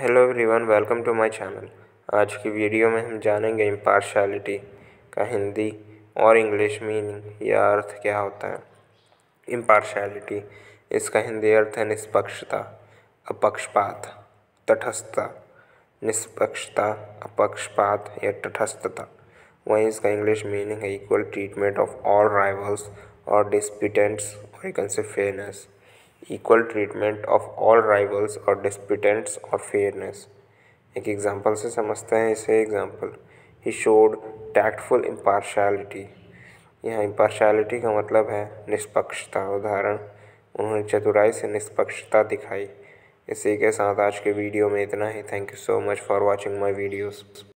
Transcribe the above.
hello everyone welcome to my channel आज की video में हम जानेंगे इम्पार्शलिटी का हिंदी और इंग्लिश मीनिंग या अर्थ क्या होता है इम्पार्शलिटी इसका हिंदी अर्थ है निष्पक्षता अपक्षपात तटस्थता निष्पक्षता अपक्षपात या तटस्थता वहीं इसका इंग्लिश मीनिंग है equal treatment of all rivals और डिस्पिटेंट्स और you can say fairness equal treatment of all rivals और डिस्प्यूटेंट्स और फेयरनेस एक एग्जांपल से समझते हैं इसे एग्जांपल ही शोड टैक्टफुल इम्पार्शलिटी यहाँ इम्पार्शलिटी का मतलब है निष्पक्षता उदाहरण उन्होंने चतुराई से निष्पक्षता दिखाई इसी के साथ आज के वीडियो में इतना ही thank you so much for watching my videos